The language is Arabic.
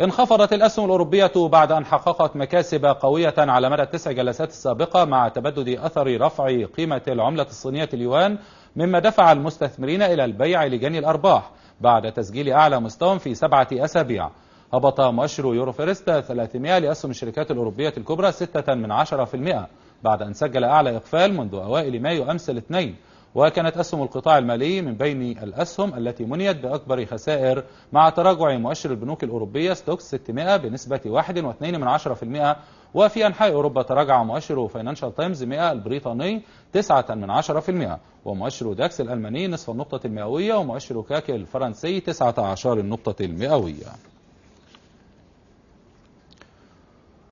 انخفضت الأسهم الأوروبية بعد أن حققت مكاسب قوية على مدى التسع جلسات السابقة مع تبدد أثر رفع قيمة العملة الصينية اليوان مما دفع المستثمرين إلى البيع لجني الأرباح بعد تسجيل أعلى مستوى في سبعة أسابيع هبط مؤشر يوروفيرست 300 لأسهم الشركات الأوروبية الكبرى 6 من 10% بعد أن سجل أعلى إقفال منذ أوائل مايو أمس الاثنين وكانت أسهم القطاع المالي من بين الأسهم التي منيت بأكبر خسائر مع تراجع مؤشر البنوك الأوروبية ستوكس 600 بنسبة 1.2% وفي أنحاء أوروبا تراجع مؤشر فاينانشال تايمز 100 البريطاني 9 ومؤشر داكس الألماني نصف النقطة المئوية ومؤشر كاك الفرنسي 19 النقطة المئوية